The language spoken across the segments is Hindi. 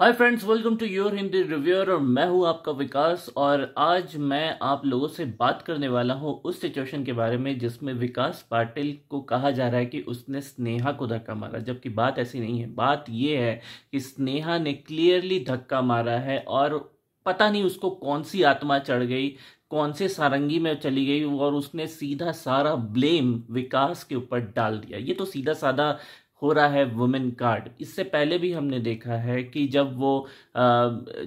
hi friends welcome to your Hindi reviewer और मैं हूं आपका विकास और आज मैं आप लोगों से बात करने वाला हूं उस सिचुएशन के बारे में जिसमें विकास पाटिल को कहा जा रहा है कि उसने स्नेहा को धक्का मारा जबकि बात ऐसी नहीं है बात यह है कि स्नेहा ने क्लियरली धक्का मारा है और पता नहीं उसको कौन सी आत्मा चढ़ गई कौन से सारंगी में चली गई और उसने सीधा सारा ब्लेम विकास के ऊपर डाल दिया ये तो सीधा साधा हो रहा है वुमेन कार्ड इससे पहले भी हमने देखा है कि जब वो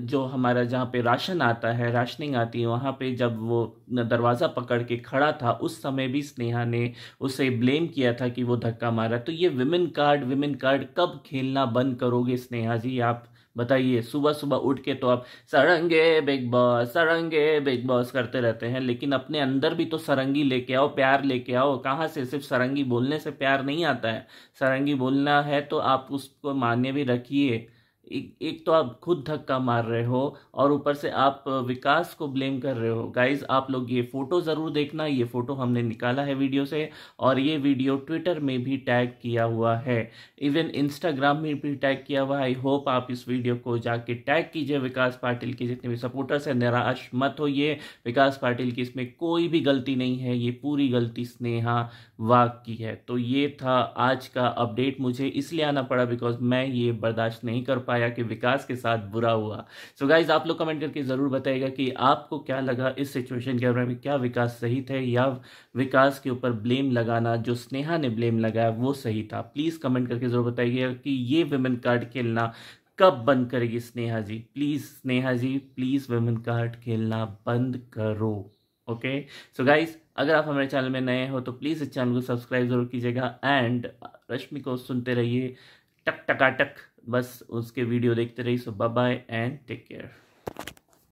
जो हमारा जहाँ पे राशन आता है राशनिंग आती है वहाँ पे जब वो दरवाज़ा पकड़ के खड़ा था उस समय भी स्नेहा ने उसे ब्लेम किया था कि वो धक्का मारा तो ये वुमेन कार्ड वुमेन कार्ड कब खेलना बंद करोगे स्नेहा जी आप बताइए सुबह सुबह उठ के तो आप सरंगे बिग बॉस सरंगे बिग बॉस करते रहते हैं लेकिन अपने अंदर भी तो सरंगी लेके आओ प्यार लेके आओ कहाँ से सिर्फ सरंगी बोलने से प्यार नहीं आता है सरंगी बोलना है तो आप उसको मान्य भी रखिए एक एक तो आप खुद धक्का मार रहे हो और ऊपर से आप विकास को ब्लेम कर रहे हो गाइज आप लोग ये फोटो ज़रूर देखना ये फोटो हमने निकाला है वीडियो से और ये वीडियो ट्विटर में भी टैग किया हुआ है इवन इंस्टाग्राम में भी टैग किया हुआ है आई होप आप इस वीडियो को जाके टैग कीजिए विकास पाटिल के जितने भी सपोर्टर्स हैं निराश मत ये विकास पाटिल की इसमें कोई भी गलती नहीं है ये पूरी गलती स्नेहा वाक की है तो ये था आज का अपडेट मुझे इसलिए आना पड़ा बिकॉज मैं ये बर्दाश्त नहीं कर पाया पाया कि विकास के साथ बुरा हुआ सो so गाइज आप लोग कमेंट करके ज़रूर बताएगा कि आपको क्या लगा इस सिचुएशन के बारे में क्या विकास सही थे या विकास के ऊपर ब्लेम लगाना जो स्नेहा ने ब्लेम लगाया वो सही था प्लीज़ कमेंट करके ज़रूर बताइएगा कि ये वेमेन कार्ड खेलना कब बंद करेगी Sneha ji please Sneha ji please women card खेलना बंद करो ओके सो गाइज अगर आप हमारे चैनल में नए हो तो प्लीज़ इस चैनल को सब्सक्राइब जरूर कीजिएगा एंड रश्मि को सुनते रहिए टक टकाटक बस उसके वीडियो देखते रहिए so bye bye and take care